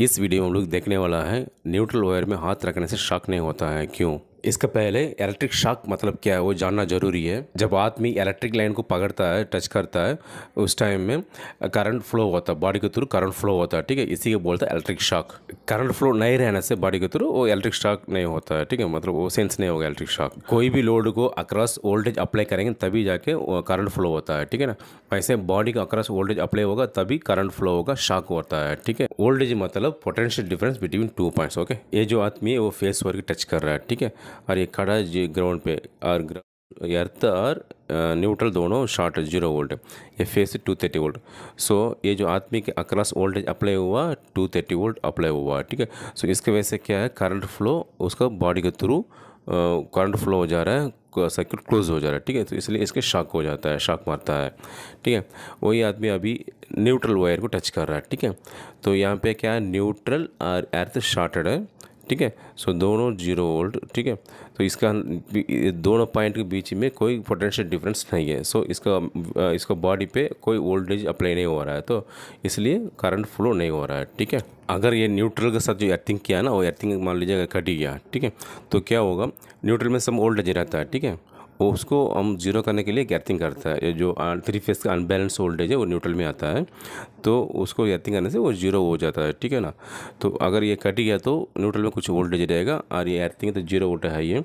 इस वीडियो में हम लोग देखने वाला है न्यूट्रल वायर में हाथ रखने से शक नहीं होता है क्यों इसका पहले इलेक्ट्रिक शॉक मतलब क्या है वो जानना ज़रूरी है जब आदमी इलेक्ट्रिक लाइन को पकड़ता है टच करता है उस टाइम में करंट फ्लो होता है बॉडी के थ्रू करंट फ्लो होता है ठीक है इसी को बोलता है इलेक्ट्रिक शॉक करंट फ्लो नहीं रहने से बॉडी के थ्रू वो इलेक्ट्रिक शॉक नहीं होता है ठीक है मतलब वो सेंस नहीं होगा इलेक्ट्रिक शॉक कोई भी लोड को अक्रॉस वोल्टेज अप्लाई करेंगे तभी जाके करंट फ्लो होता है ठीक है ना वैसे बॉडी का अक्रॉस वोल्टेज अप्लाई होगा तभी करंट फ्लो होगा शॉक होता है ठीक है वोल्टेज मतलब potential difference between two points okay ये जो आदमी है वो फेस वर्क टच कर रहा है ठीक है और ये खड़ा है जी ग्राउंड पे और अर्थ और न्यूट्रल दोनों शॉर्ट है जीरो वोल्ट ये phase two thirty volt so ये जो आदमी के अक्रॉस वोल्टेज अप्लाई हुआ टू थर्टी वोल्ट अप्लाई हुआ ठीक है सो इसकी वजह से क्या है करंट फ्लो उसका बॉडी के थ्रू करंट फ्लो हो जा रहा है सर्किट क्लोज हो जा रहा है ठीक है तो इसलिए इसके शॉक हो जाता है शॉक मारता है ठीक है वही आदमी अभी न्यूट्रल वायर को टच कर रहा है ठीक है तो यहाँ पे क्या है न्यूट्रल और अर्थ शॉर्टेड है ठीक है सो दोनों जीरो वोल्ट ठीक है तो इसका दोनों पॉइंट के बीच में कोई पोटेंशियल डिफरेंस नहीं है सो इसका इसको बॉडी पे कोई वोल्टेज अप्लाई नहीं हो रहा है तो इसलिए करंट फ्लो नहीं हो रहा है ठीक है अगर ये न्यूट्रल के साथ जो अर्थिंग किया ना वो अर्थिंग मान लीजिए कट गया ठीक है तो क्या होगा न्यूट्रल में सब वोल्टेज रहता है ठीक है उसको हम जीरो करने के लिए गैथिंग करता है जो थ्री फेस का अनबैलेंस वोल्टेज है वो न्यूट्रल में आता है तो उसको गैथिंग करने से वो जीरो हो जाता है ठीक है ना तो अगर ये कट गया तो न्यूट्रल में कुछ वोल्टेज रहेगा और ये अर्थिंग तो जीरो वोल्ट है ये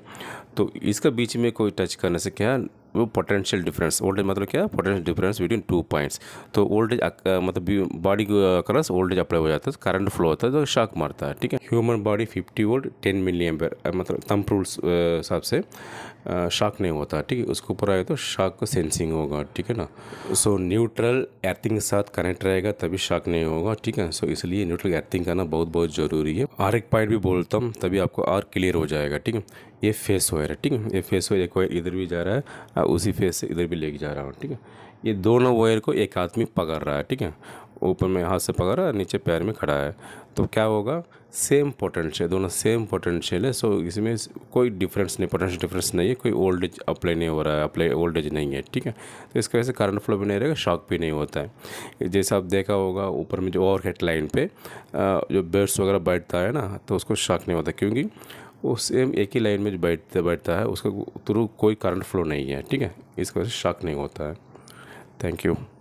तो इसका बीच में कोई टच करने से क्या वो पोटेंशियल डिफरेंस वोल्टेज मतलब क्या है potential difference between two points तो वोल्टेज मतलब बॉडी को अक्रॉस ओल्ड अप्लाई हो जाता है करंट फ्लो तो होता है तो शॉक मारता है ठीक है human body fifty volt ten milli ampere मतलब थंब रूल्स हिसाब से शॉक नहीं होता ठीक है उसके ऊपर आए तो शॉक को सेंसिंग होगा ठीक है ना सो न्यूट्रल अर्थिंग के साथ कनेक्ट रहेगा तभी शॉक नहीं होगा ठीक है सो इसलिए न्यूट्रल अर्थिंग करना बहुत बहुत ज़रूरी है और एक पॉइंट भी बोलता हूँ तभी आपको और क्लियर हो जाएगा ठीक है ये फेस वायर है ठीक है ये फेस वायर एक वायर इधर भी जा रहा है और उसी फेस से इधर भी लेके जा रहा हूँ ठीक है ये दोनों वायर को एक आदमी पकड़ रहा है ठीक है ऊपर में हाथ से पकड़ रहा है नीचे पैर में खड़ा है तो क्या होगा सेम पोटेंशियल दोनों सेम पोटेंशियल है सो इसमें कोई डिफरेंस नहीं पोटेंशियल डिफरेंस नहीं है कोई ओल्ड एज अप्लाई नहीं हो रहा है अप्लाई ओल्ड एज नहीं है ठीक है तो इसकी वजह से करंट फ्लो भी नहीं रहेगा शॉक भी नहीं होता है जैसे आप देखा होगा ऊपर में जो ओवर हेड लाइन पर जो बेड्स वगैरह बैठता है ना तो उसको शॉक नहीं होता क्योंकि वो सेम एक ही लाइन में जो बैठता बैठता है उसका थ्रू कोई करंट फ्लो नहीं है ठीक है इस वजह से शक नहीं होता है थैंक यू